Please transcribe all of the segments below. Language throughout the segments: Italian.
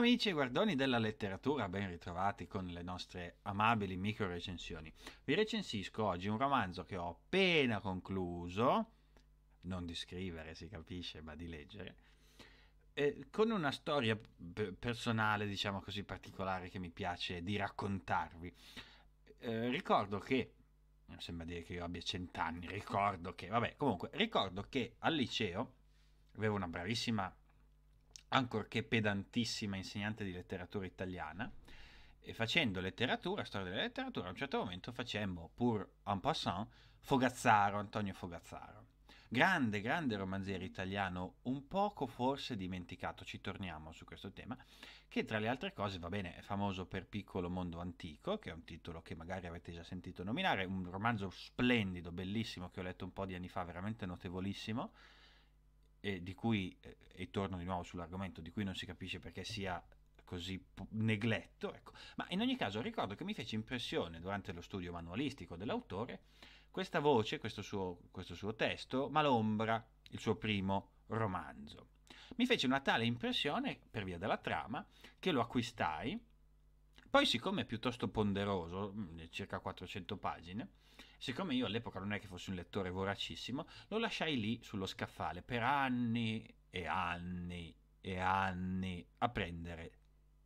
Amici e guardoni della letteratura, ben ritrovati con le nostre amabili micro recensioni. Vi recensisco oggi un romanzo che ho appena concluso, non di scrivere si capisce, ma di leggere, eh, con una storia p- personale, diciamo così, particolare che mi piace di raccontarvi. Eh, ricordo che, non sembra dire che io abbia cent'anni, ricordo che, vabbè, comunque, ricordo che al liceo avevo una bravissima ancorché pedantissima insegnante di letteratura italiana, e facendo letteratura, storia della letteratura, a un certo momento facemmo, pur en passant, Fogazzaro, Antonio Fogazzaro. Grande, grande romanziere italiano, un poco forse dimenticato, ci torniamo su questo tema, che tra le altre cose, va bene, è famoso per Piccolo Mondo Antico, che è un titolo che magari avete già sentito nominare, un romanzo splendido, bellissimo, che ho letto un po' di anni fa, veramente notevolissimo, eh, di cui, e torno di nuovo sull'argomento, di cui non si capisce perché sia così negletto, ecco. ma in ogni caso ricordo che mi fece impressione durante lo studio manualistico dell'autore questa voce, questo suo, questo suo testo, Malombra, il suo primo romanzo. Mi fece una tale impressione, per via della trama, che lo acquistai, poi siccome è piuttosto ponderoso, mm, circa 400 pagine, Siccome io all'epoca non è che fossi un lettore voracissimo, lo lasciai lì sullo scaffale per anni e anni e anni a prendere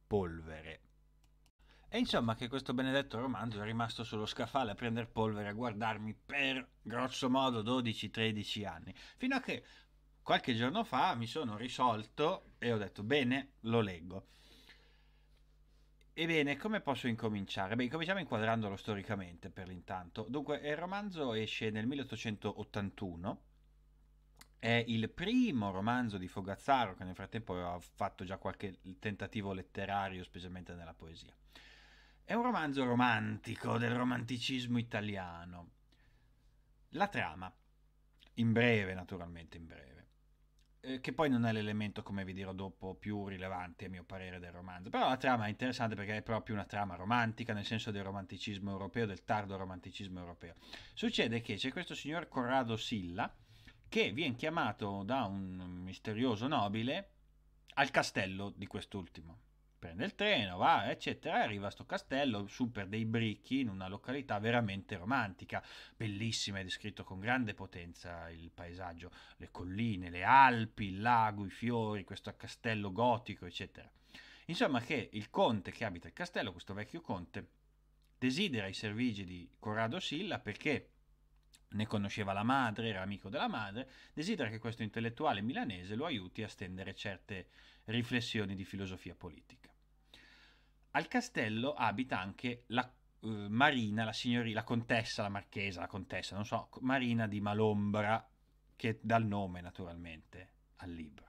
polvere. E insomma che questo benedetto romanzo è rimasto sullo scaffale a prendere polvere, a guardarmi per grosso modo 12-13 anni, fino a che qualche giorno fa mi sono risolto e ho detto bene, lo leggo. Ebbene, come posso incominciare? Beh, incominciamo inquadrandolo storicamente per l'intanto. Dunque, il romanzo esce nel 1881, è il primo romanzo di Fogazzaro, che nel frattempo ha fatto già qualche tentativo letterario, specialmente nella poesia. È un romanzo romantico del romanticismo italiano. La trama, in breve, naturalmente in breve eh, che poi non è l'elemento, come vi dirò dopo, più rilevante a mio parere del romanzo. Però la trama è interessante perché è proprio una trama romantica, nel senso del romanticismo europeo, del tardo romanticismo europeo. Succede che c'è questo signor Corrado Silla che viene chiamato da un misterioso nobile al castello di quest'ultimo prende il treno, va, eccetera, arriva a sto castello su per dei bricchi in una località veramente romantica, bellissima, è descritto con grande potenza il paesaggio, le colline, le Alpi, il lago, i fiori, questo castello gotico, eccetera. Insomma che il conte che abita il castello, questo vecchio conte, desidera i servigi di Corrado Silla perché ne conosceva la madre, era amico della madre, desidera che questo intellettuale milanese lo aiuti a stendere certe riflessioni di filosofia politica. Al castello abita anche la eh, Marina, la signorina, la contessa, la marchesa, la contessa, non so, Marina di Malombra, che dà il nome naturalmente al libro.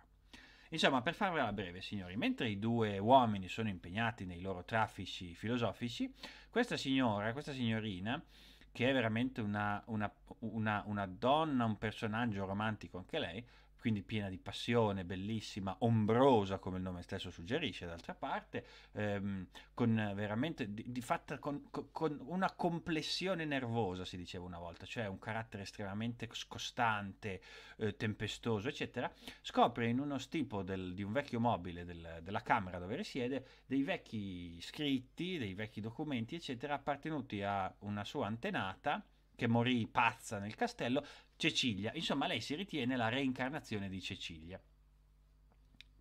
Insomma, per farvela breve, signori, mentre i due uomini sono impegnati nei loro traffici filosofici, questa signora, questa signorina, che è veramente una, una, una, una donna, un personaggio romantico anche lei, quindi piena di passione, bellissima, ombrosa come il nome stesso suggerisce, d'altra parte, ehm, con veramente di, di fatta con, con, una complessione nervosa, si diceva una volta, cioè un carattere estremamente scostante, eh, tempestoso, eccetera, scopre in uno stipo del, di un vecchio mobile del, della camera dove risiede dei vecchi scritti, dei vecchi documenti, eccetera, appartenuti a una sua antenata che morì pazza nel castello, Cecilia. Insomma, lei si ritiene la reincarnazione di Cecilia.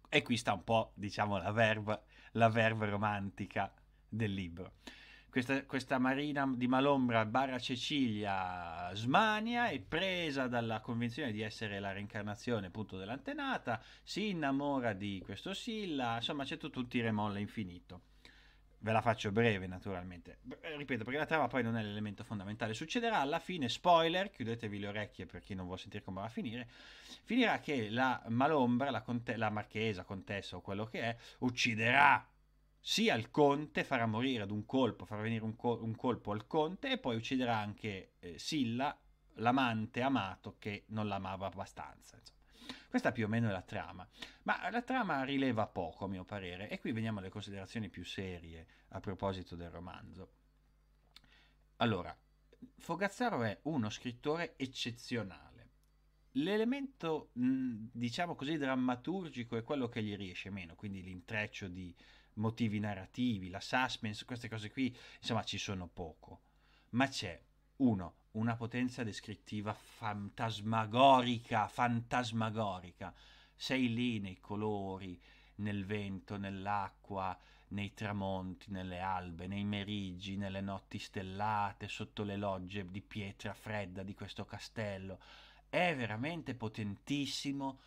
E qui sta un po', diciamo, la verve, la verve romantica del libro. Questa, questa, Marina di Malombra barra Cecilia smania è presa dalla convinzione di essere la reincarnazione appunto dell'antenata, si innamora di questo Silla, insomma c'è tutto un tiremolle infinito. Ve la faccio breve naturalmente. Eh, ripeto, perché la trama poi non è l'elemento fondamentale. Succederà alla fine, spoiler, chiudetevi le orecchie per chi non vuole sentire come va a finire, finirà che la malombra, la, conte- la marchesa, contessa o quello che è, ucciderà sia il conte, farà morire ad un colpo, farà venire un, co- un colpo al conte e poi ucciderà anche eh, Silla, l'amante amato che non l'amava abbastanza. Insomma questa più o meno è la trama, ma la trama rileva poco a mio parere e qui veniamo alle considerazioni più serie a proposito del romanzo. Allora, Fogazzaro è uno scrittore eccezionale. L'elemento, mm, diciamo così, drammaturgico è quello che gli riesce meno, quindi l'intreccio di motivi narrativi, la suspense, queste cose qui, insomma, ci sono poco. Ma c'è, uno, una potenza descrittiva fantasmagorica, fantasmagorica. Sei lì nei colori, nel vento, nell'acqua, nei tramonti, nelle albe, nei merigi, nelle notti stellate, sotto le logge di pietra fredda di questo castello. È veramente potentissimo,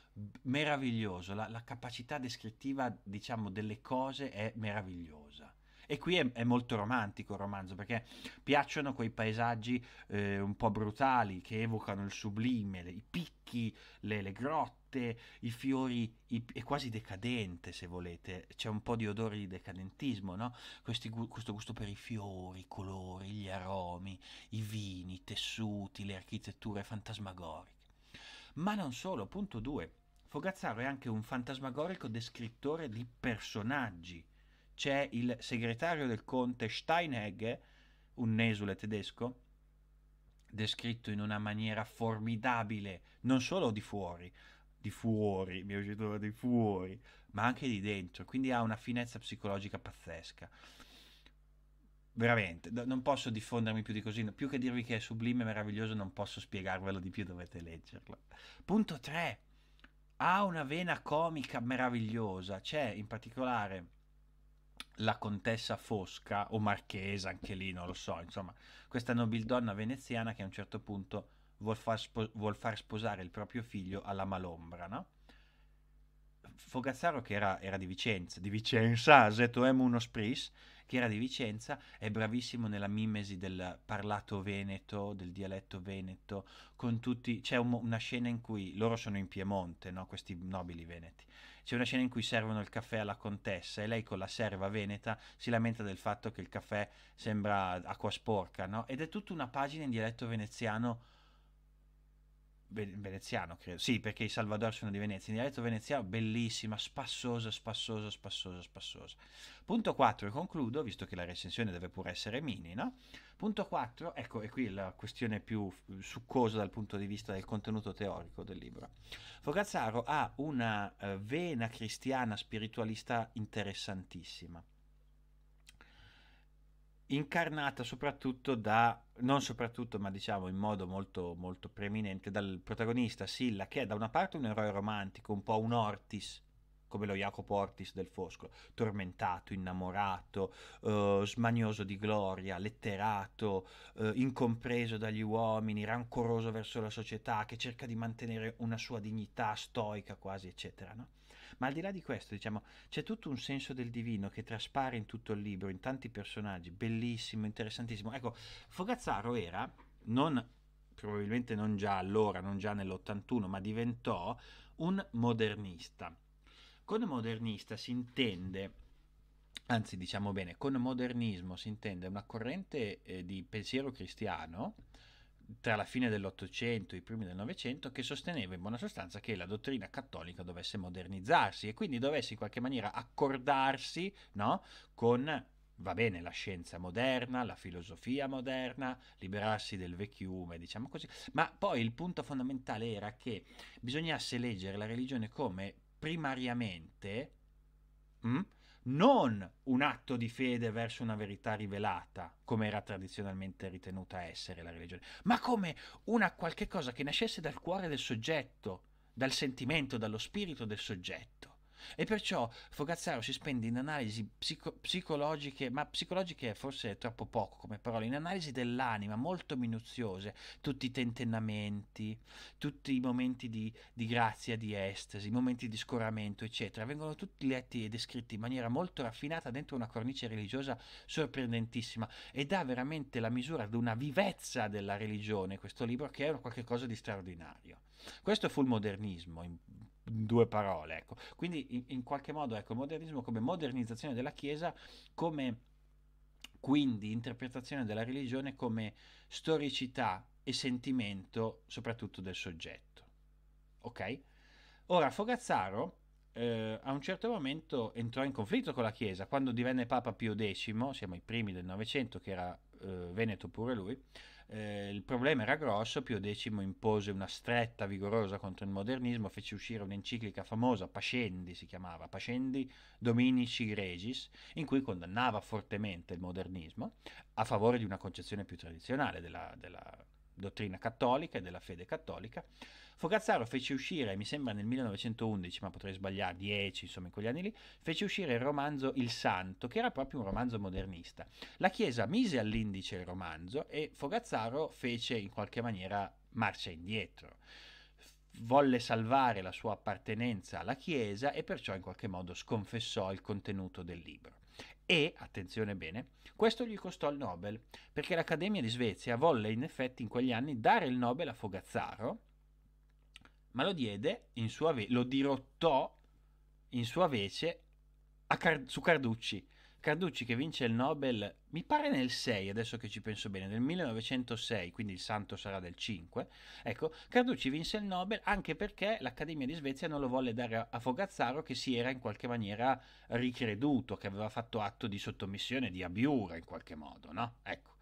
meraviglioso, la, la capacità descrittiva, diciamo, delle cose è meravigliosa. E qui è, è molto romantico il romanzo perché piacciono quei paesaggi eh, un po' brutali che evocano il sublime, le, i picchi, le, le grotte i fiori, i, è quasi decadente se volete, c'è un po' di odore di decadentismo, no? Questi, questo gusto per i fiori, i colori, gli aromi, i vini, i tessuti, le architetture fantasmagoriche. Ma non solo, punto 2, Fogazzaro è anche un fantasmagorico descrittore di personaggi c'è il segretario del conte Steinhegge, un nesule tedesco, descritto in una maniera formidabile, non solo di fuori, di fuori, mi è uscito di fuori, ma anche di dentro, quindi ha una finezza psicologica pazzesca. Veramente, non posso diffondermi più di così, più che dirvi che è sublime e meraviglioso, non posso spiegarvelo di più, dovete leggerlo. Punto 3. Ha una vena comica meravigliosa, c'è in particolare la contessa Fosca o Marchesa, anche lì non lo so, insomma, questa nobildonna veneziana che a un certo punto vuol far, spo- vuol far sposare il proprio figlio alla malombra, no? Fogazzaro che era, era, di Vicenza, di Vicenza, ZOM uno Spris, che era di Vicenza, è bravissimo nella mimesi del parlato veneto, del dialetto veneto, con tutti... C'è un, una scena in cui loro sono in Piemonte, no? questi nobili veneti. C'è una scena in cui servono il caffè alla contessa e lei con la serva veneta si lamenta del fatto che il caffè sembra acqua sporca, no? Ed è tutta una pagina in dialetto veneziano veneziano, credo. Sì, perché i Salvador sono di Venezia. In dialetto veneziano, bellissima, spassosa, spassosa, spassosa, spassosa. Punto 4, e concludo, visto che la recensione deve pure essere mini, no? Punto 4, ecco, è qui la questione più succosa dal punto di vista del contenuto teorico del libro. Fogazzaro ha una eh, vena cristiana spiritualista interessantissima incarnata soprattutto da, non soprattutto, ma diciamo in modo molto, molto preeminente dal protagonista Silla, che è da una parte un eroe romantico, un po' un Ortis, come lo Jacopo Ortis del Foscolo, tormentato, innamorato, eh, smanioso di gloria, letterato, eh, incompreso dagli uomini, rancoroso verso la società, che cerca di mantenere una sua dignità stoica quasi, eccetera. No? Ma al di là di questo, diciamo, c'è tutto un senso del divino che traspare in tutto il libro, in tanti personaggi, bellissimo, interessantissimo. Ecco, Fogazzaro era, non probabilmente non già allora, non già nell'81, ma diventò un modernista. Con modernista si intende, anzi diciamo bene, con modernismo si intende una corrente eh, di pensiero cristiano tra la fine dell'Ottocento e i primi del Novecento che sosteneva in buona sostanza che la dottrina cattolica dovesse modernizzarsi e quindi dovesse in qualche maniera accordarsi no, con va bene la scienza moderna, la filosofia moderna, liberarsi del vecchiume, diciamo così, ma poi il punto fondamentale era che bisognasse leggere la religione come primariamente mh, mm, non un atto di fede verso una verità rivelata, come era tradizionalmente ritenuta essere la religione, ma come una qualche cosa che nascesse dal cuore del soggetto, dal sentimento, dallo spirito del soggetto. E perciò Fogazzaro si spende in analisi psico- psicologiche, ma psicologiche forse è troppo poco come parole, in analisi dell'anima molto minuziose, tutti i tentennamenti, tutti i momenti di, di grazia, di estasi, i momenti di scoramento, eccetera, vengono tutti letti e descritti in maniera molto raffinata dentro una cornice religiosa sorprendentissima e dà veramente la misura di una vivezza della religione questo libro che è qualcosa di straordinario. Questo fu il modernismo in due parole. Ecco. Quindi in, in qualche modo ecco, il modernismo come modernizzazione della Chiesa, come quindi interpretazione della religione come storicità e sentimento soprattutto del soggetto. Ok? Ora Fogazzaro eh, a un certo momento entrò in conflitto con la Chiesa quando divenne Papa Pio X, siamo i primi del Novecento, che era eh, Veneto pure lui, eh, il problema era grosso, Pio X impose una stretta vigorosa contro il modernismo, fece uscire un'enciclica famosa, Pascendi si chiamava, Pascendi Dominici Regis, in cui condannava fortemente il modernismo a favore di una concezione più tradizionale della, della dottrina cattolica e della fede cattolica, Fogazzaro fece uscire, mi sembra nel 1911, ma potrei sbagliare, 10, insomma in quegli anni lì, fece uscire il romanzo Il Santo, che era proprio un romanzo modernista. La Chiesa mise all'indice il romanzo e Fogazzaro fece in qualche maniera marcia indietro volle salvare la sua appartenenza alla Chiesa e perciò in qualche modo sconfessò il contenuto del libro. E, attenzione bene, questo gli costò il Nobel, perché l'Accademia di Svezia volle in effetti in quegli anni dare il Nobel a Fogazzaro ma lo diede in sua ve- lo dirottò in sua vece Car- su Carducci. Carducci che vince il Nobel, mi pare nel 6, adesso che ci penso bene, nel 1906, quindi il santo sarà del 5. Ecco, Carducci vinse il Nobel anche perché l'Accademia di Svezia non lo volle dare a Fogazzaro che si era in qualche maniera ricreduto, che aveva fatto atto di sottomissione, di abiura in qualche modo, no? Ecco.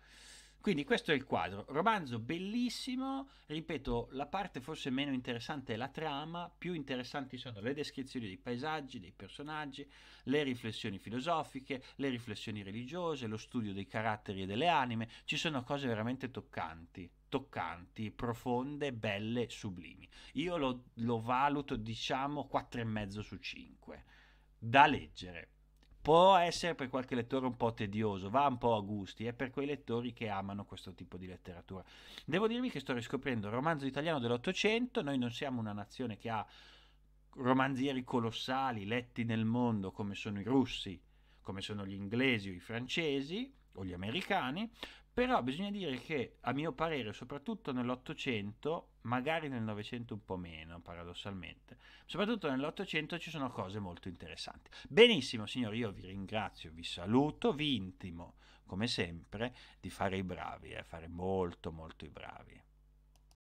Quindi questo è il quadro, romanzo bellissimo, ripeto, la parte forse meno interessante è la trama, più interessanti sono le descrizioni dei paesaggi, dei personaggi, le riflessioni filosofiche, le riflessioni religiose, lo studio dei caratteri e delle anime, ci sono cose veramente toccanti toccanti, profonde, belle, sublimi. Io lo, lo valuto diciamo 4,5 su 5 da leggere può essere per qualche lettore un po' tedioso, va un po' a gusti, è per quei lettori che amano questo tipo di letteratura. Devo dirvi che sto riscoprendo il romanzo italiano dell'Ottocento, noi non siamo una nazione che ha romanzieri colossali letti nel mondo come sono i russi, come sono gli inglesi o i francesi o gli americani, però bisogna dire che, a mio parere, soprattutto nell'Ottocento, magari nel Novecento un po' meno, paradossalmente, soprattutto nell'Ottocento ci sono cose molto interessanti. Benissimo, signori, io vi ringrazio, vi saluto, vi intimo, come sempre, di fare i bravi, eh, fare molto, molto i bravi.